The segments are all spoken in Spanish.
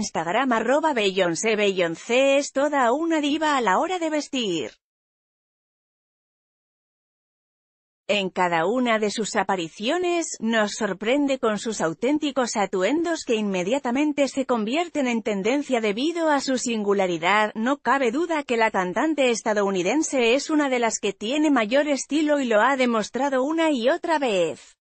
Instagram arroba Beyoncé es toda una diva a la hora de vestir. En cada una de sus apariciones, nos sorprende con sus auténticos atuendos que inmediatamente se convierten en tendencia debido a su singularidad. No cabe duda que la cantante estadounidense es una de las que tiene mayor estilo y lo ha demostrado una y otra vez.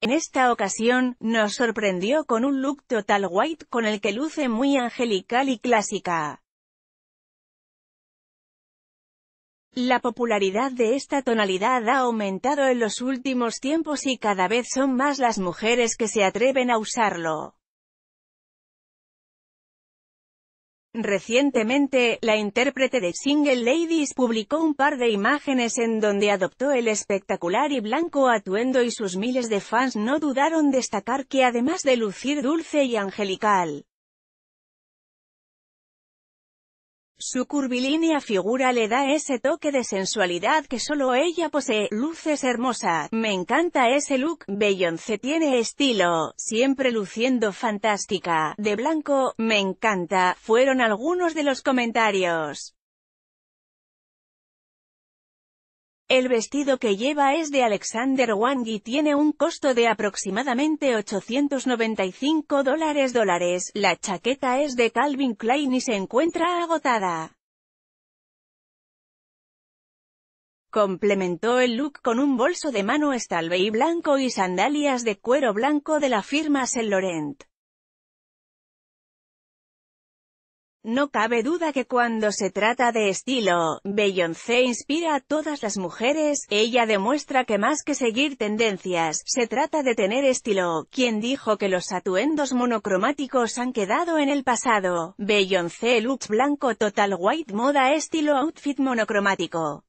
En esta ocasión, nos sorprendió con un look total white con el que luce muy angelical y clásica. La popularidad de esta tonalidad ha aumentado en los últimos tiempos y cada vez son más las mujeres que se atreven a usarlo. Recientemente, la intérprete de Single Ladies publicó un par de imágenes en donde adoptó el espectacular y blanco atuendo y sus miles de fans no dudaron destacar que además de lucir dulce y angelical, Su curvilínea figura le da ese toque de sensualidad que solo ella posee, luces hermosa, me encanta ese look, Beyoncé tiene estilo, siempre luciendo fantástica, de blanco, me encanta, fueron algunos de los comentarios. El vestido que lleva es de Alexander Wang y tiene un costo de aproximadamente 895 dólares dólares. La chaqueta es de Calvin Klein y se encuentra agotada. Complementó el look con un bolso de mano y blanco y sandalias de cuero blanco de la firma Saint Laurent. No cabe duda que cuando se trata de estilo, Beyoncé inspira a todas las mujeres, ella demuestra que más que seguir tendencias, se trata de tener estilo, quien dijo que los atuendos monocromáticos han quedado en el pasado, Beyoncé looks blanco total white moda estilo outfit monocromático.